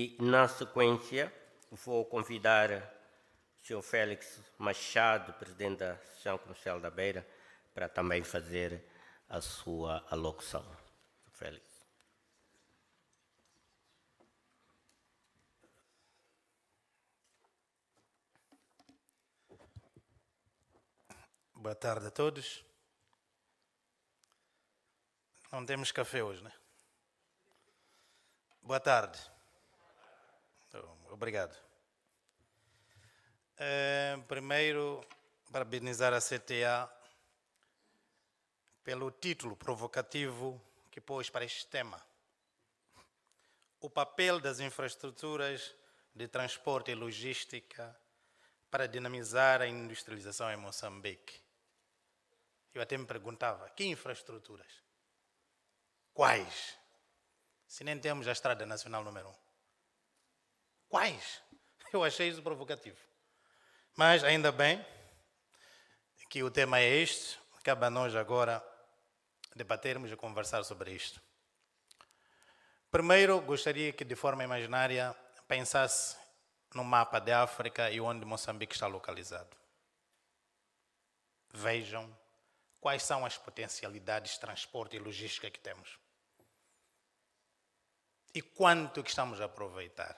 E, na sequência, vou convidar o Sr. Félix Machado, presidente da Associação Comercial da Beira, para também fazer a sua alocução. Félix. Boa tarde a todos. Não temos café hoje, né? Boa tarde. Então, obrigado. Uh, primeiro, parabenizar a CTA pelo título provocativo que pôs para este tema. O papel das infraestruturas de transporte e logística para dinamizar a industrialização em Moçambique. Eu até me perguntava: que infraestruturas? Quais? Se nem temos a Estrada Nacional número 1. Um. Quais? Eu achei isso provocativo. Mas ainda bem que o tema é este, cabe a nós agora debatermos e conversar sobre isto. Primeiro, gostaria que de forma imaginária pensasse no mapa de África e onde Moçambique está localizado. Vejam quais são as potencialidades de transporte e logística que temos. E quanto que estamos a aproveitar.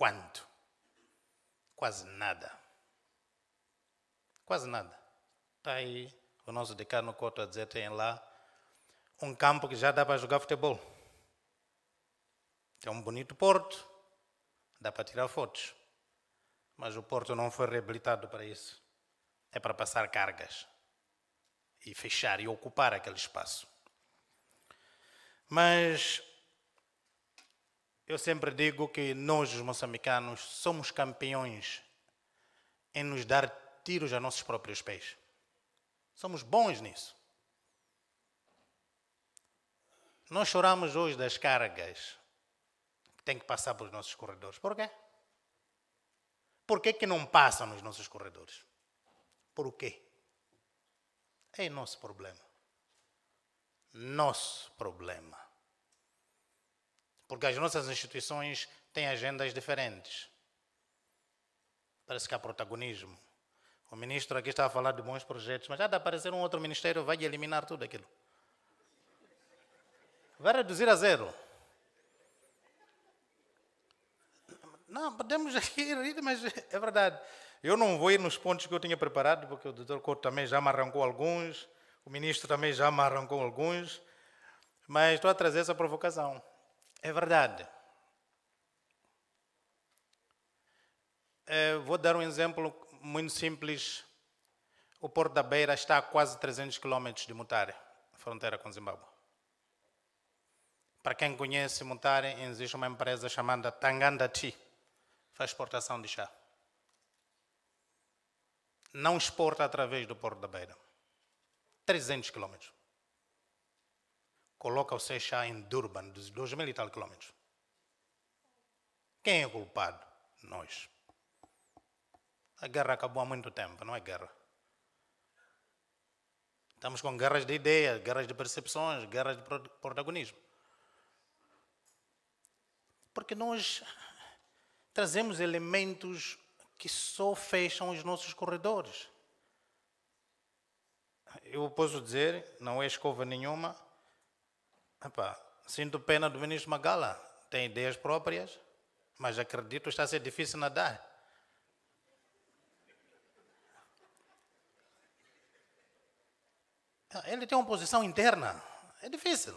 Quanto? Quase nada. Quase nada. Está aí o nosso decano Coto a dizer, tem lá um campo que já dá para jogar futebol. Tem é um bonito porto, dá para tirar fotos. Mas o porto não foi reabilitado para isso. É para passar cargas e fechar e ocupar aquele espaço. Mas eu sempre digo que nós, os moçambicanos, somos campeões em nos dar tiros a nossos próprios pés. Somos bons nisso. Nós choramos hoje das cargas que têm que passar pelos nossos corredores. Por quê? Por que, que não passam nos nossos corredores? Por quê? É nosso problema. Nosso problema. Porque as nossas instituições têm agendas diferentes. Parece que há protagonismo. O ministro aqui está a falar de bons projetos, mas já de aparecer um outro ministério, vai eliminar tudo aquilo. Vai reduzir a zero. Não, podemos aqui rir, mas é verdade. Eu não vou ir nos pontos que eu tinha preparado, porque o doutor Couto também já me arrancou alguns, o ministro também já me arrancou alguns, mas estou a trazer essa provocação. É verdade. Eh, vou dar um exemplo muito simples. O Porto da Beira está a quase 300 quilômetros de Mutare, fronteira com Zimbábue. Para quem conhece Mutare, existe uma empresa chamada Tangandati, faz exportação de chá. Não exporta através do Porto da Beira. 300 quilômetros coloca o Seixá em Durban, dos 2 mil e tal quilômetros. Quem é o culpado? Nós. A guerra acabou há muito tempo, não é guerra. Estamos com guerras de ideias, guerras de percepções, guerras de protagonismo. Porque nós trazemos elementos que só fecham os nossos corredores. Eu posso dizer, não é escova nenhuma, sinto pena do ministro Magala, tem ideias próprias, mas acredito está a ser difícil nadar. Ah, ele tem uma posição interna, é difícil.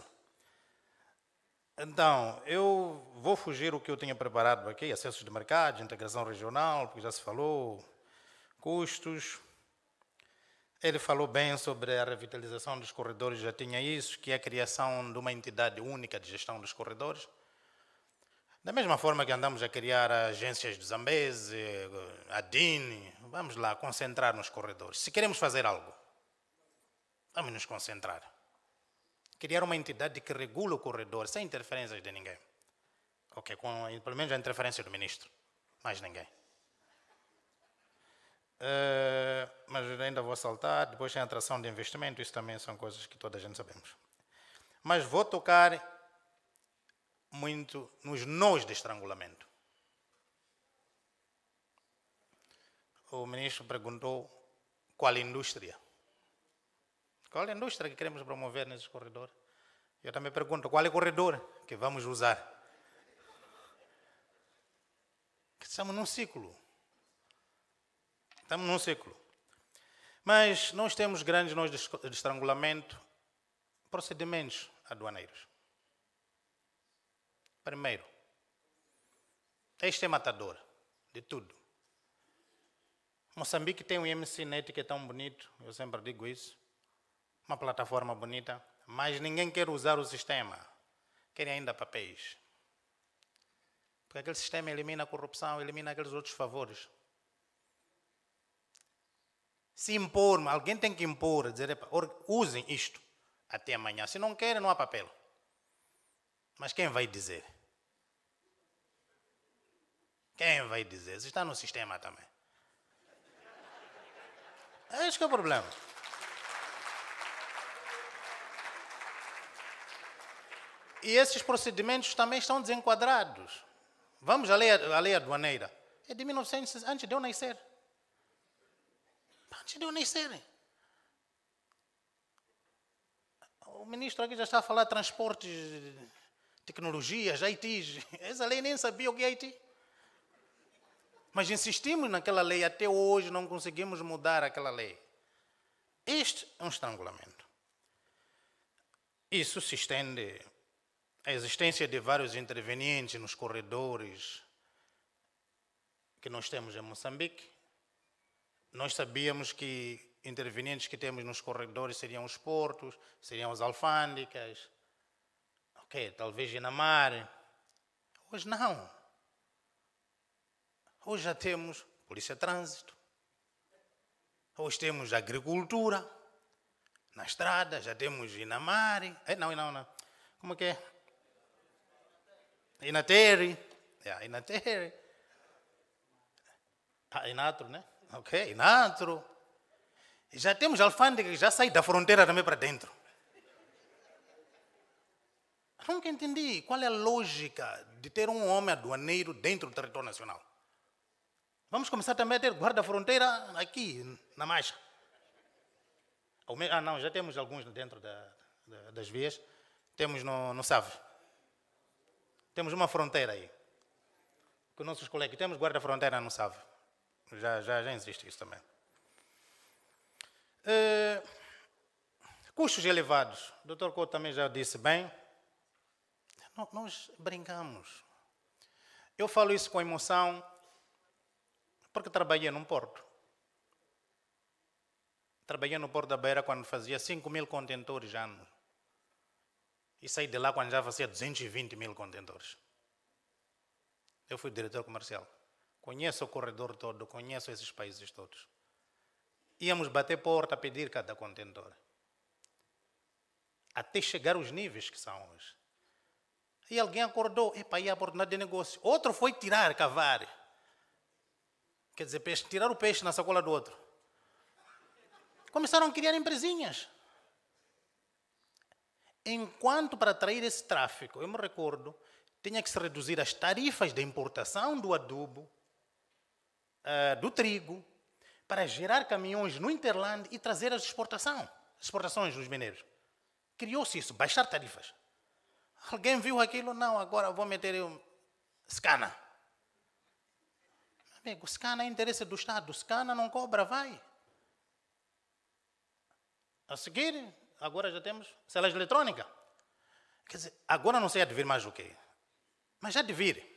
Então, eu vou fugir o que eu tinha preparado aqui, acessos de mercado, integração regional, porque já se falou, custos, ele falou bem sobre a revitalização dos corredores, já tinha isso, que é a criação de uma entidade única de gestão dos corredores. Da mesma forma que andamos a criar agências de Zambese, a DINI, vamos lá concentrar nos corredores. Se queremos fazer algo, vamos nos concentrar. Criar uma entidade que regula o corredor sem interferências de ninguém. Ok, com, pelo menos a interferência do ministro, mais ninguém. Eh, mas ainda vou saltar. Depois tem a atração de investimento, isso também são coisas que toda a gente sabemos. Mas vou tocar muito nos nós de estrangulamento. O ministro perguntou qual indústria. Qual indústria que queremos promover nesses corredores? Eu também pergunto qual é o corredor que vamos usar. Que estamos num ciclo. Estamos num ciclo. Mas nós temos grandes nós de estrangulamento, procedimentos aduaneiros. Primeiro, este é matador de tudo. Moçambique tem um IMCnet que é tão bonito, eu sempre digo isso. Uma plataforma bonita, mas ninguém quer usar o sistema. Querem ainda papéis. Porque aquele sistema elimina a corrupção, elimina aqueles outros favores se impor, alguém tem que impor, dizer, usem isto até amanhã. Se não querem, não há papel. Mas quem vai dizer? Quem vai dizer? está no sistema também. É isso que é o problema. E esses procedimentos também estão desenquadrados. Vamos à lei, à lei aduaneira. É de 1900, antes de eu nascer podiam nem serem. O ministro aqui já está a falar de transportes, tecnologias, ITs. Essa lei nem sabia o que é IT. Mas insistimos naquela lei, até hoje não conseguimos mudar aquela lei. Este é um estrangulamento. Isso se estende à existência de vários intervenientes nos corredores que nós temos em Moçambique, nós sabíamos que intervenientes que temos nos corredores seriam os portos, seriam as alfândegas, ok, talvez Inamar. Hoje não. Hoje já temos polícia de trânsito, hoje temos agricultura, na estrada já temos Inamar, É eh, não, não, não, como é que é? Inatere, yeah, é, Inatere, ah, Inatro, né? ok? Natro. Já temos alfândega que já sai da fronteira também para dentro. Nunca entendi qual é a lógica de ter um homem aduaneiro dentro do território nacional. Vamos começar também a ter guarda-fronteira aqui, na Maixa. Ah, não, já temos alguns dentro da, da, das vias. Temos no, no SAV. Temos uma fronteira aí. Com nossos colegas, temos guarda-fronteira no SAV. Já, já, já existe isso também. Uh, custos elevados. O doutor Couto também já disse bem. nós brincamos. Eu falo isso com emoção porque trabalhei num porto. Trabalhei no Porto da Beira quando fazia 5 mil contentores já, E saí de lá quando já fazia 220 mil contentores. Eu fui diretor comercial. Conheço o corredor todo, conheço esses países todos. Íamos bater porta, a pedir cada contentor. Até chegar aos níveis que são hoje. E alguém acordou, epa, aí a oportunidade de negócio. Outro foi tirar, cavar. Quer dizer, peixe, tirar o peixe na sacola do outro. Começaram a criar empresinhas. Enquanto para atrair esse tráfico, eu me recordo, tinha que se reduzir as tarifas da importação do adubo, ah, do trigo para gerar caminhões no Interland e trazer as exportação, exportações dos mineiros. Criou-se isso, baixar tarifas. Alguém viu aquilo? Não, agora vou meter um Scana. Amigo, Scana é interesse do Estado. Scana não cobra, vai. A seguir, agora já temos celas eletrônica. Quer dizer, agora não sei advir mais o quê. Mas já advire.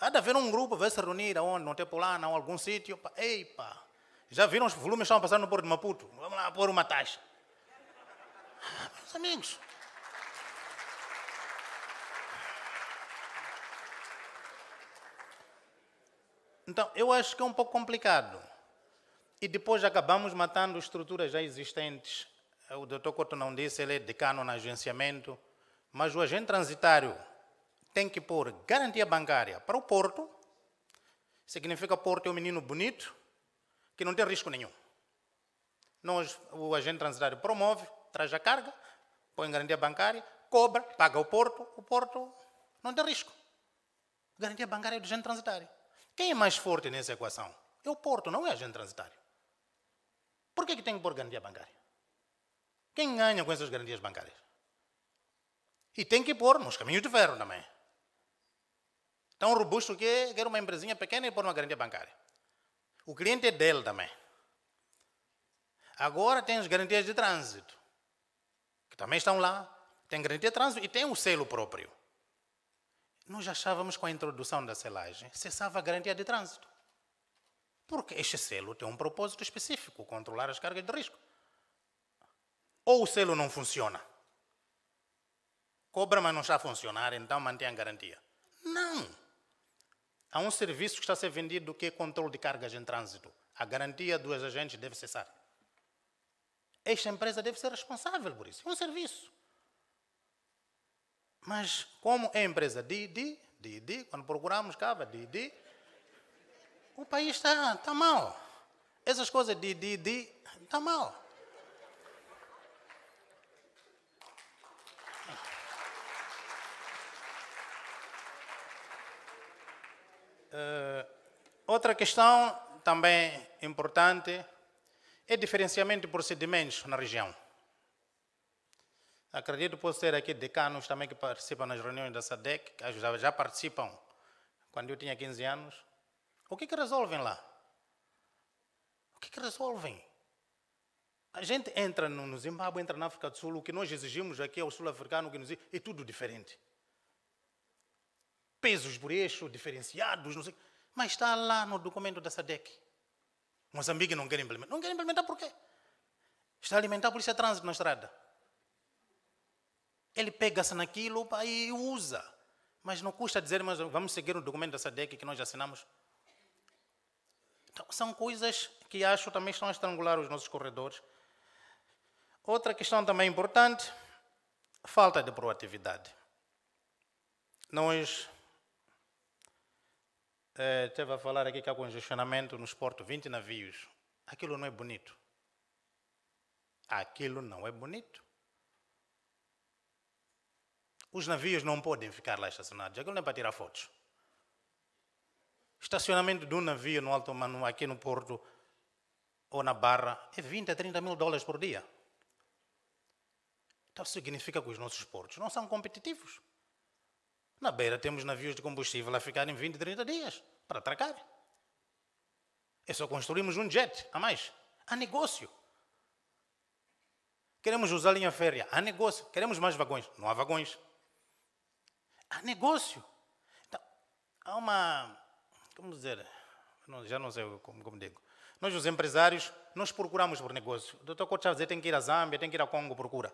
Há de haver um grupo, vai se reunir aonde, não tem lá ou algum sítio. Ei, pá, já viram os volumes que estão passando no Porto de Maputo? Vamos lá pôr uma taxa. meus amigos. Então, eu acho que é um pouco complicado. E depois acabamos matando estruturas já existentes. O doutor Couto não disse, ele é decano no agenciamento, mas o agente transitário tem que pôr garantia bancária para o Porto, significa Porto é um menino bonito, que não tem risco nenhum. Nós, o agente transitário promove, traz a carga, põe garantia bancária, cobra, paga o Porto, o Porto não tem risco. Garantia bancária é do agente transitário. Quem é mais forte nessa equação? É o Porto, não é o agente transitário. Por que, é que tem que pôr garantia bancária? Quem ganha com essas garantias bancárias? E tem que pôr nos caminhos de ferro também. Tão robusto que quer uma empresinha pequena e pôr uma garantia bancária. O cliente é dele também. Agora tem as garantias de trânsito, que também estão lá. Tem garantia de trânsito e tem o um selo próprio. Nós achávamos com a introdução da selagem, cessava a garantia de trânsito. Porque este selo tem um propósito específico, controlar as cargas de risco. Ou o selo não funciona. Cobra, mas não está a funcionar, então mantém a garantia. Não! Há um serviço que está a ser vendido que é controle de cargas em trânsito. A garantia dos agentes deve cessar. Esta empresa deve ser responsável por isso. É um serviço. Mas como é empresa Didi, Didi, quando procuramos cava, Didi, o país está, está mal. Essas coisas de Didi, está mal. Uh, outra questão também importante é diferenciamento de procedimentos na região. Acredito posso ter aqui decanos também que participam nas reuniões da SADEC, que já, já participam quando eu tinha 15 anos. O que, que resolvem lá? O que, que resolvem? A gente entra no Zimbábue, entra na África do Sul, o que nós exigimos aqui ao é sul-africano, que nos é tudo diferente pesos por eixo, diferenciados, não sei Mas está lá no documento da SADEC. Moçambique não quer implementar. Não quer implementar por quê? Está a alimentar a polícia trânsito na estrada. Ele pega-se naquilo e usa. Mas não custa dizer, mas vamos seguir o documento da SADEC que nós assinamos. Então, são coisas que acho também estão a estrangular os nossos corredores. Outra questão também importante, falta de proatividade. Nós eh, teve a falar aqui que há congestionamento nos portos, 20 navios. Aquilo não é bonito. Aquilo não é bonito. Os navios não podem ficar lá estacionados. Aquilo não é para tirar fotos. Estacionamento de um navio no Alto Manu, aqui no Porto ou na Barra, é 20 a 30 mil dólares por dia. Então significa que os nossos portos não são competitivos. Na beira temos navios de combustível a ficarem 20, 30 dias para atracar. E é só construímos um jet a mais. Há negócio. Queremos usar linha férrea. Há negócio. Queremos mais vagões. Não há vagões. Há negócio. Então, há uma. Como dizer? Não, já não sei como, como digo. Nós, os empresários, nós procuramos por negócio. O doutor Couto Chaves tem que ir à Zâmbia, tem que ir a Congo, procura.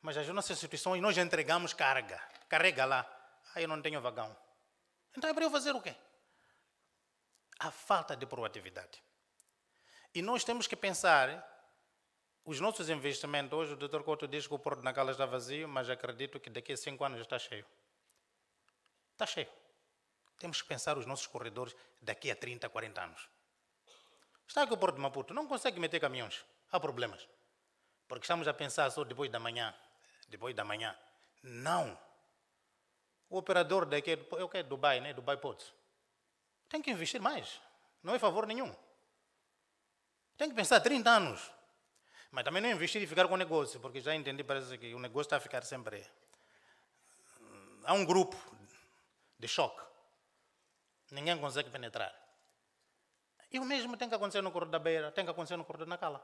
Mas as nossas instituições, nós entregamos carga. Carrega lá. Aí ah, eu não tenho vagão. Então é para eu fazer o quê? A falta de proatividade. E nós temos que pensar os nossos investimentos, hoje o Dr. Couto diz que o Porto Nacala está vazio, mas acredito que daqui a cinco anos já está cheio. Está cheio. Temos que pensar os nossos corredores daqui a 30, 40 anos. Está aqui o Porto de Maputo, não consegue meter caminhões. Há problemas. Porque estamos a pensar só depois da manhã. Depois da manhã. Não. O operador daqui é o que é Dubai, né? Dubai Ports. Tem que investir mais. Não é favor nenhum. Tem que pensar 30 anos. Mas também não é investir e ficar com o negócio, porque já entendi, parece que o negócio está a ficar sempre. Hum, há um grupo de choque. Ninguém consegue penetrar. E o mesmo tem que acontecer no Corredor da Beira, tem que acontecer no Corredor da Cala.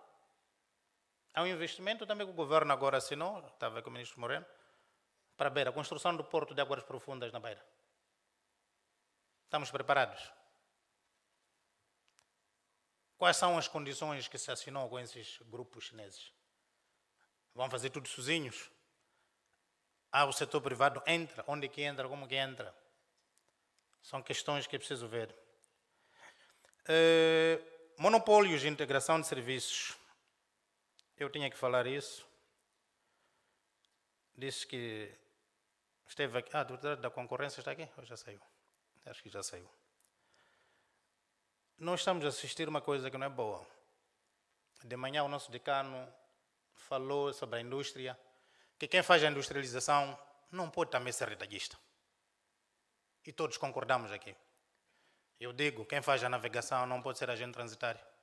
Há um investimento também que o governo agora assinou, estava com o ministro Moreno, para a Beira, a construção do porto de águas profundas na Beira. Estamos preparados? Quais são as condições que se assinou com esses grupos chineses? Vão fazer tudo sozinhos? Ah, o setor privado entra, onde é que entra, como que entra? São questões que é preciso ver. Uh, monopólios de integração de serviços. Eu tinha que falar isso. Disse que Esteve aqui. Ah, da concorrência está aqui? Ou já saiu? Acho que já saiu. Nós estamos a assistir uma coisa que não é boa. De manhã, o nosso decano falou sobre a indústria, que quem faz a industrialização não pode também ser retalhista. E todos concordamos aqui. Eu digo, quem faz a navegação não pode ser agente transitário.